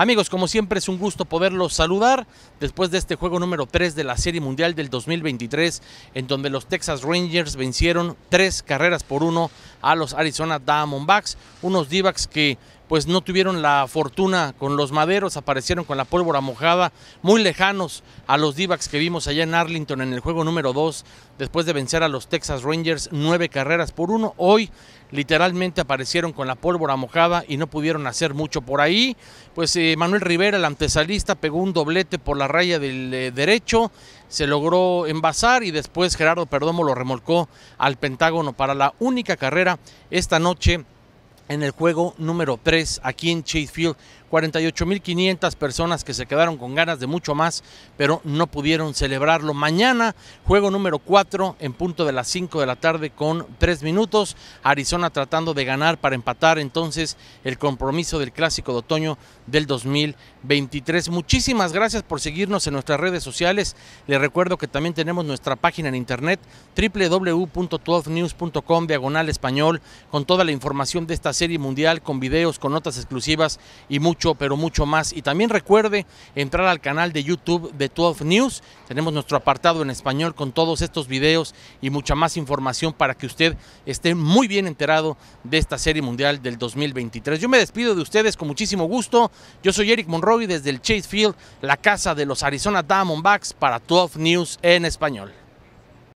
Amigos, como siempre es un gusto poderlos saludar después de este juego número 3 de la Serie Mundial del 2023, en donde los Texas Rangers vencieron tres carreras por uno a los Arizona Diamondbacks, unos d que pues no tuvieron la fortuna con los maderos, aparecieron con la pólvora mojada, muy lejanos a los Divacs que vimos allá en Arlington en el juego número 2, después de vencer a los Texas Rangers nueve carreras por uno. Hoy literalmente aparecieron con la pólvora mojada y no pudieron hacer mucho por ahí. Pues eh, Manuel Rivera, el antesalista, pegó un doblete por la raya del eh, derecho, se logró envasar y después Gerardo Perdomo lo remolcó al Pentágono para la única carrera esta noche en el juego número 3 aquí en Chase Field. 48.500 personas que se quedaron con ganas de mucho más, pero no pudieron celebrarlo. Mañana, juego número 4 en punto de las 5 de la tarde con 3 minutos. Arizona tratando de ganar para empatar entonces el compromiso del clásico de otoño del 2023. Muchísimas gracias por seguirnos en nuestras redes sociales. Les recuerdo que también tenemos nuestra página en internet www12 diagonal español con toda la información de esta serie mundial, con videos, con notas exclusivas y mucho mucho, pero mucho más. Y también recuerde entrar al canal de YouTube de 12 News. Tenemos nuestro apartado en español con todos estos videos y mucha más información para que usted esté muy bien enterado de esta Serie Mundial del 2023. Yo me despido de ustedes con muchísimo gusto. Yo soy Eric Monroy desde el Chase Field, la casa de los Arizona Diamondbacks para 12 News en español.